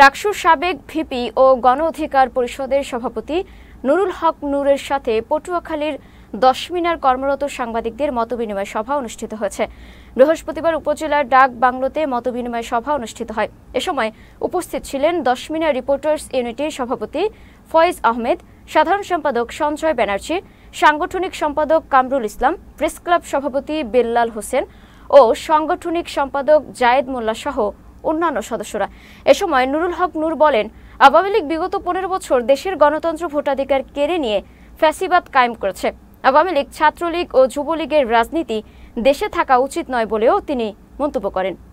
ডাকসুর সাবেক ভিপি ও গণ অধিকার পরিষদের সভাপতি নুরুল হক নুরের সাথে পটুয়াখালীর দশমিনার কর্মরত সাংবাদিকদের মতবিনিময় সভা অনুষ্ঠিত হয়েছে বৃহস্পতিবার উপজেলার ডাক বাংলোতে মতবিনিময় সভা অনুষ্ঠিত হয় এ সময় উপস্থিত ছিলেন দশমিনা রিপোর্টার্স ইউনিটির সভাপতি ফয়েজ আহমেদ সাধারণ সম্পাদক সঞ্জয় ব্যানার্জি সাংগঠনিক সম্পাদক কামরুল ইসলাম প্রেস ক্লাব সভাপতি বেল্লাল হোসেন ও সাংগঠনিক সম্পাদক জায়েদ মোল্লা সহ অন্যান্য সদস্যরা এ সময় নুরুল হক নূর বলেন আওয়ামী লীগ বিগত পনেরো বছর দেশের গণতন্ত্র ভোটাধিকার কেড়ে নিয়ে ফ্যাসিবাদ কায়েম করেছে আওয়ামী লীগ ছাত্রলীগ ও যুবলীগের রাজনীতি দেশে থাকা উচিত নয় বলেও তিনি মন্তব্য করেন